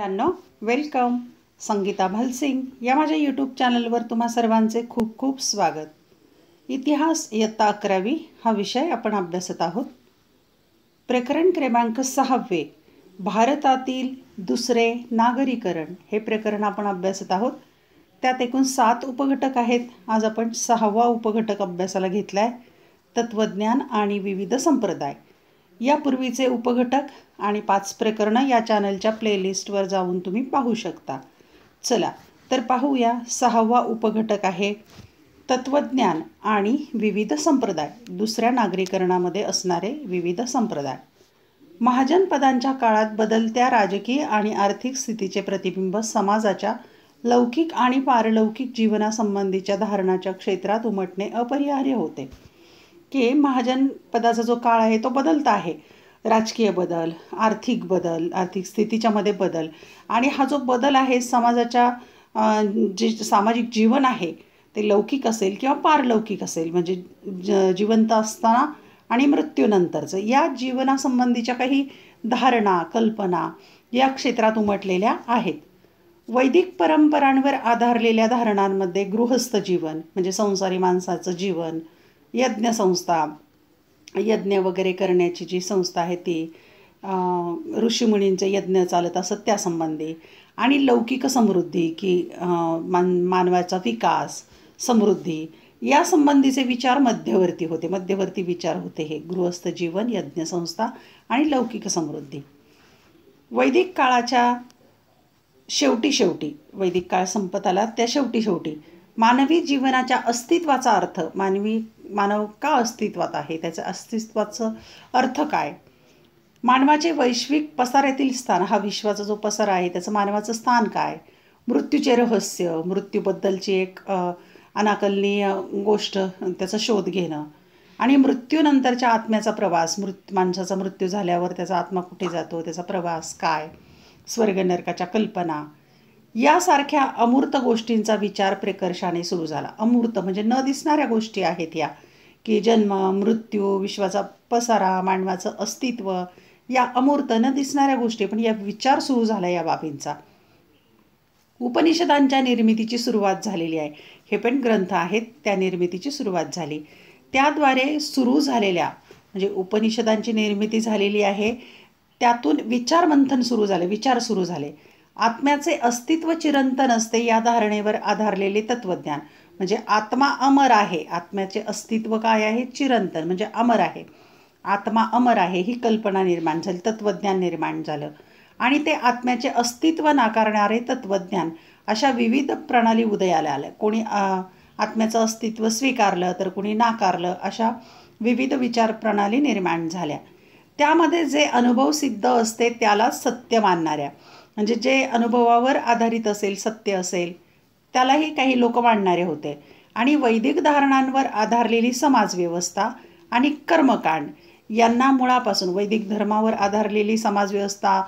मित्रांनो वेलकम संगीता भलसिंग या माझ्या यूट्यूब चॅनलवर तुम्हा सर्वांचे खूप खूप स्वागत इतिहास इयत्ता अकरावी हा विषय आपण अभ्यासत आहोत प्रकरण क्रमांक सहावे भारतातील दुसरे नागरीकरण हे प्रकरण आपण अभ्यासत आहोत त्यात एकूण सात उपघटक आहेत आज आपण सहावा उपघटक अभ्यासाला घेतला आहे तत्त्वज्ञान आणि विविध संप्रदाय यापूर्वीचे उपघटक आणि पाच प्रकरणं या चॅनलच्या प्लेलिस्टवर जाऊन तुम्ही पाहू शकता चला तर पाहूया सहावा उपघटक आहे तत्वज्ञान आणि विविध संप्रदाय दुसऱ्या नागरीकरणामध्ये असणारे विविध संप्रदाय महाजनपदांच्या काळात बदलत्या राजकीय आणि आर्थिक स्थितीचे प्रतिबिंब समाजाच्या लौकिक आणि पारलौकिक जीवनासंबंधीच्या धारणाच्या क्षेत्रात उमटणे अपरिहार्य होते की महाजन पदाचा जो काळ आहे तो बदलत आहे राजकीय बदल आर्थिक बदल आर्थिक स्थितीच्यामध्ये बदल आणि हा जो बदल आहे समाजाच्या जे सामाजिक जीवन आहे ते लौकिक असेल किंवा पारलौकिक असेल म्हणजे ज जिवंत असताना आणि मृत्यूनंतरचं या जीवनासंबंधीच्या काही धारणा कल्पना या क्षेत्रात उमटलेल्या आहेत वैदिक परंपरांवर आधारलेल्या धारणांमध्ये गृहस्थ जीवन म्हणजे संसारी माणसाचं जीवन यज्ञ संस्था यज्ञ वगैरे करण्याची जी संस्था आहे ती ऋषीमुनींचे यज्ञ चालत असत त्यासंबंधी आणि लौकिक समृद्धी की मान मानवाचा विकास समृद्धी यासंबंधीचे विचार मध्यवर्ती होते मध्यवर्ती विचार होते हे गृहस्थ जीवन यज्ञ संस्था आणि लौकिक समृद्धी वैदिक काळाच्या शेवटी शेवटी वैदिक काळ संपत आला त्या शेवटी शेवटी मानवी जीवनाच्या अस्तित्वाचा अर्थ मानवी मानव का अस्तित्वात आहे त्याच्या अस्तित्वाचं अर्थ काय मानवाचे वैश्विक पसाऱ्यातील स्थान हा विश्वाचा जो पसारा आहे त्याचं मानवाचं स्थान काय मृत्यूचे रहस्य मृत्यूबद्दलची एक अनाकलनीय गोष्ट त्याचा शोध घेणं आणि मृत्यूनंतरच्या आत्म्याचा प्रवास मृत माणसाचा मृत्यू झाल्यावर त्याचा आत्मा कुठे जातो त्याचा प्रवास काय स्वर्ग नरकाच्या कल्पना यासारख्या अमूर्त गोष्टींचा विचार प्रेकर्षाने सुरू झाला अमूर्त म्हणजे न दिसणाऱ्या गोष्टी आहेत या की जन्म मृत्यू विश्वाचा पसारा मानवाचं अस्तित्व या अमूर्त न दिसणाऱ्या गोष्टी पण या विचार सुरू झाला या बाबींचा उपनिषदांच्या निर्मितीची सुरुवात झालेली आहे हे पण ग्रंथ आहेत त्या निर्मितीची सुरुवात झाली त्याद्वारे सुरू झालेल्या म्हणजे उपनिषदांची निर्मिती झालेली आहे त्यातून विचारमंथन सुरू झाले विचार सुरू झाले आत्म्याचे अस्तित्व चिरंतन असते या धारणेवर आधारलेले तत्वज्ञान म्हणजे आत्मा अमर आहे आत्म्याचे अस्तित्व काय आहे चिरंतन म्हणजे अमर आहे आत्मा अमर आहे ही कल्पना निर्माण झाली तत्वज्ञान निर्माण झालं आणि ते आत्म्याचे अस्तित्व नाकारणारे तत्वज्ञान अशा विविध प्रणाली उदयाला आल्या कोणी आत्म्याचं अस्तित्व स्वीकारलं तर कोणी नाकारलं अशा विविध विचार प्रणाली निर्माण झाल्या त्यामध्ये जे अनुभव सिद्ध असते त्याला सत्य मानणाऱ्या म्हणजे जे अनुभवावर आधारित असेल सत्य असेल त्यालाही काही लोक मांडणारे होते आणि वैदिक धारणांवर आधारलेली समाजव्यवस्था आणि कर्मकांड यांना मुळापासून वैदिक धर्मावर आधारलेली समाजव्यवस्था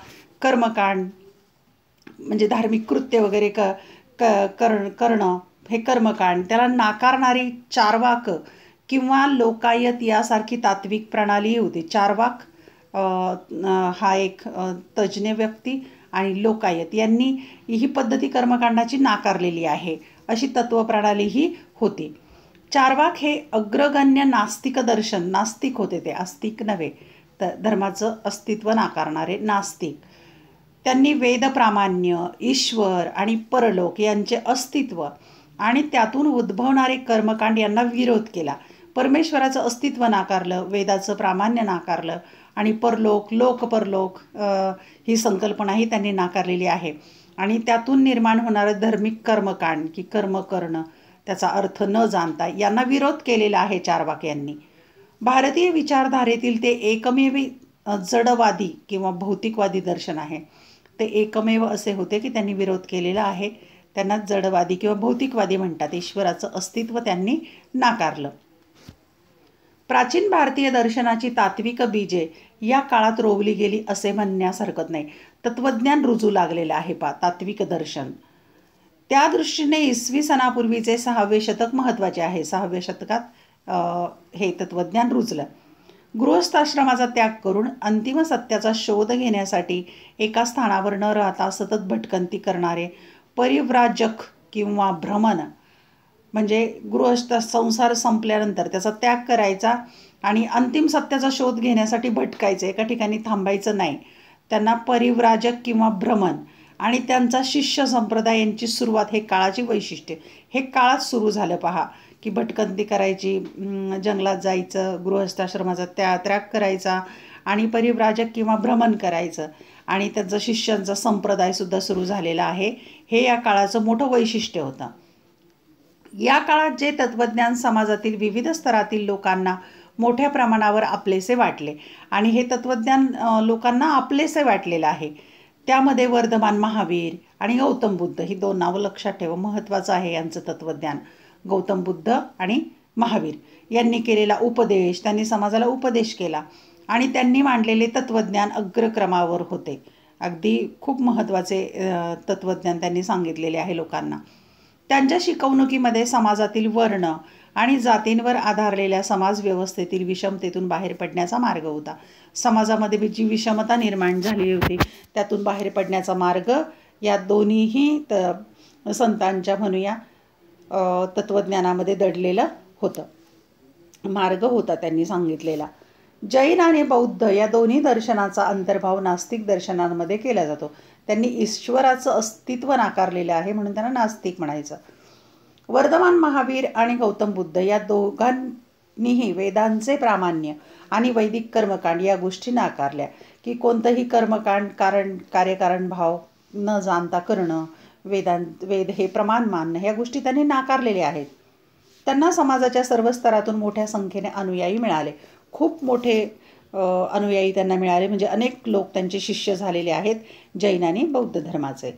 कर्मकांड म्हणजे धार्मिक कृत्य वगैरे क क करणं हे कर्मकांड त्याला नाकारणारी चारवाक किंवा लोकायत यासारखी तात्विक प्रणालीही होती चारवाक हा एक तज्ज्ञ व्यक्ती आणि लोकायत यांनी ही पद्धती कर्मकांडाची नाकारलेली आहे अशी तत्वप्रणाली ही होती चारवाक हे अग्रगण्य नास्तिक दर्शन नास्तिक होते ते आस्तिक नव्हे तर धर्माचं अस्तित्व नाकारणारे नास्तिक त्यांनी वेद प्रामाण्य ईश्वर आणि परलोक यांचे अस्तित्व आणि त्यातून उद्भवणारे कर्मकांड यांना विरोध केला परमेश्वराचं अस्तित्व नाकारलं वेदाचं प्रामाण्य नाकारलं आणि परलोक लोक परलोक ही संकल्पनाही त्यांनी नाकारलेली आहे आणि त्यातून निर्माण होणारं धार्मिक कर्मकांड की कर्म करणं त्याचा अर्थ न जाणता यांना विरोध केलेला आहे चारवाक यांनी भारतीय विचारधारेतील ते एकमेव जडवादी किंवा भौतिकवादी दर्शन आहे ते एकमेव असे होते की त्यांनी विरोध केलेला आहे त्यांना जडवादी किंवा भौतिकवादी म्हणतात ईश्वराचं अस्तित्व त्यांनी नाकारलं प्राचीन भारतीय दर्शनाची तात्विक बीजे या काळात रोवली गेली असे म्हणण्यास हरकत नाही तत्वज्ञान रुजू लागलेलं आहे पा तात्विक दर्शन त्या दृष्टीने इसवी सणापूर्वीचे सहावे शतक महत्त्वाचे आहे सहाव्या शतकात हे तत्वज्ञान रुजलं गृहस्थाश्रमाचा त्याग करून अंतिम सत्याचा शोध घेण्यासाठी एका स्थानावर न राहता सतत भटकंती करणारे परिव्राजक किंवा भ्रमण म्हणजे गृहस्थ संसार संपल्यानंतर त्याचा त्याग करायचा आणि अंतिम सत्याचा शोध घेण्यासाठी भटकायचं एका ठिकाणी थांबायचं नाही त्यांना परिव्राजक किंवा भ्रमण आणि त्यांचा शिष्य संप्रदाय यांची सुरुवात हे काळाची वैशिष्ट्य हे काळात सुरू झालं पहा की भटकंती करायची जंगलात जायचं गृहस्थाश्रमाचा त्या त्याग करायचा आणि परिव्राजक किंवा भ्रमण करायचं आणि त्यांचा शिष्यांचा संप्रदायसुद्धा सुरू झालेला आहे हे या काळाचं मोठं वैशिष्ट्य होतं या काळात जे तत्वज्ञान समाजातील विविध स्तरातील लोकांना मोठ्या प्रमाणावर आपलेसे वाटले आणि हे तत्वज्ञान लोकांना आपलेसे वाटलेलं आहे त्यामध्ये वर्धमान महावीर आणि गौतम बुद्ध ही दोन नावं लक्षात ठेवा महत्त्वाचं आहे यांचं तत्त्वज्ञान गौतम बुद्ध आणि महावीर यांनी केलेला उपदेश त्यांनी समाजाला उपदेश केला आणि त्यांनी मांडलेले तत्त्वज्ञान अग्रक्रमावर होते अगदी खूप महत्त्वाचे तत्त्वज्ञान त्यांनी सांगितलेले आहे लोकांना त्यांच्या शिकवणुकीमध्ये समाजातील वर्ण आणि जातींवर आधारलेल्या समाजव्यवस्थेतील विषमतेतून बाहेर पडण्याचा मार्ग होता समाजामध्ये जी विषमता निर्माण झाली होती त्यातून बाहेर पडण्याचा मार्ग या दोन्हीही त संतांच्या म्हणूया तत्त्वज्ञानामध्ये दडलेलं होतं मार्ग होता त्यांनी सांगितलेला जैन आणि बौद्ध या दोन्ही दर्शनाचा अंतर्भाव नास्तिक दर्शनांमध्ये केला जातो त्यांनी ईश्वराचं अस्तित्व नाकारलेलं आहे म्हणून त्यांना नास्तिक म्हणायचं वर्धमान महावीर आणि गौतम बुद्ध या दोघांनीही वेदांचे प्रामाण्य आणि वैदिक कर्मकांड या गोष्टी नाकारल्या की कोणतंही कर्मकांड कारण कार्यकारण भाव न जाणता करणं वेदां वेद हे प्रमाण मानणं ह्या गोष्टी त्यांनी नाकारलेल्या आहेत त्यांना समाजाच्या सर्व स्तरातून मोठ्या संख्येने अनुयायी मिळाले खूप मोठे अनुयायी त्यांना मिळाले म्हणजे अनेक लोक त्यांचे शिष्य झालेले आहेत जैन आणि बौद्ध धर्माचे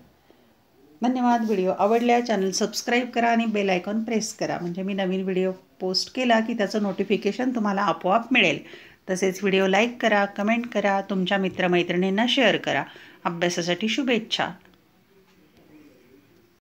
धन्यवाद व्हिडिओ आवडल्या चॅनल सबस्क्राईब करा आणि बेल आयकॉन प्रेस करा म्हणजे मी नवीन व्हिडिओ पोस्ट केला की त्याचं नोटिफिकेशन तुम्हाला आपोआप मिळेल तसेच व्हिडिओ लाईक करा कमेंट करा तुमच्या मित्रमैत्रिणींना शेअर करा अभ्यासासाठी शुभेच्छा